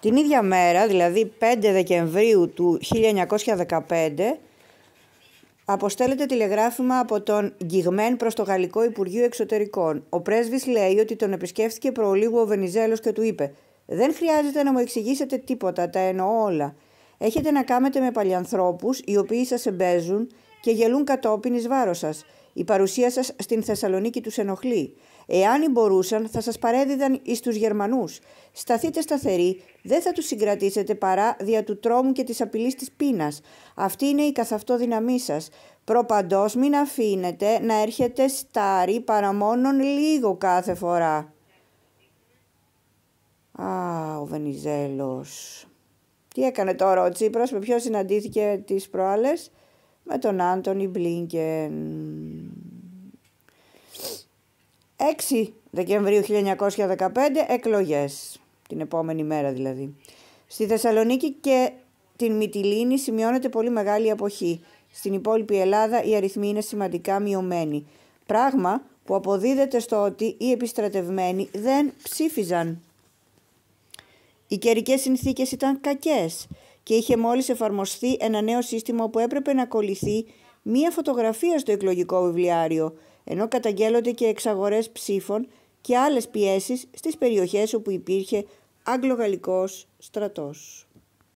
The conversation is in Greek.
Την ίδια μέρα, δηλαδή 5 Δεκεμβρίου του 1915, αποστέλλεται τηλεγράφημα από τον Γκυγμέν προς το Γαλλικό Υπουργείο Εξωτερικών. Ο πρέσβης λέει ότι τον επισκέφθηκε προλίγου ο Βενιζέλος και του είπε «Δεν χρειάζεται να μου εξηγήσετε τίποτα, τα εννοώ όλα. Έχετε να κάνετε με παλιανθρώπους οι οποίοι σας εμπέζουν και γελούν κατόπιν εις βάρος σας. Η παρουσία σας στην Θεσσαλονίκη τους ενοχλεί. Εάν μπορούσαν θα σας παρέδιδαν εις τους Γερμανούς. Σταθείτε σταθεροί, δεν θα τους συγκρατήσετε παρά δια του τρόμου και της απειλής της πείνας. Αυτή είναι η καθαυτό δυναμή σας. Προπαντός μην αφήνετε να έρχεται στάρι παρά μόνον λίγο κάθε φορά. Α, ο Βενιζέλος. Τι έκανε τώρα ο Τσίπρας, με ποιο συναντήθηκε τις προάλλες με τον Άντωνι Μπλίνκεν. 6 Δεκεμβρίου 1915 εκλογές, την επόμενη μέρα δηλαδή. Στη Θεσσαλονίκη και την Μυτιλίνη σημειώνεται πολύ μεγάλη αποχή. Στην υπόλοιπη Ελλάδα οι αριθμοί είναι σημαντικά μειωμένοι. Πράγμα που αποδίδεται στο ότι οι επιστρατευμένοι δεν ψήφιζαν. Οι καιρικές συνθήκες ήταν κακές και είχε μόλις εφαρμοστεί ένα νέο σύστημα που έπρεπε να κολληθεί μία φωτογραφία στο εκλογικό βιβλιάριο ενώ καταγγέλλονται και εξαγορές ψήφων και άλλες πιέσεις στις περιοχές όπου υπήρχε Άγγλο-Γαλλικός στρατός.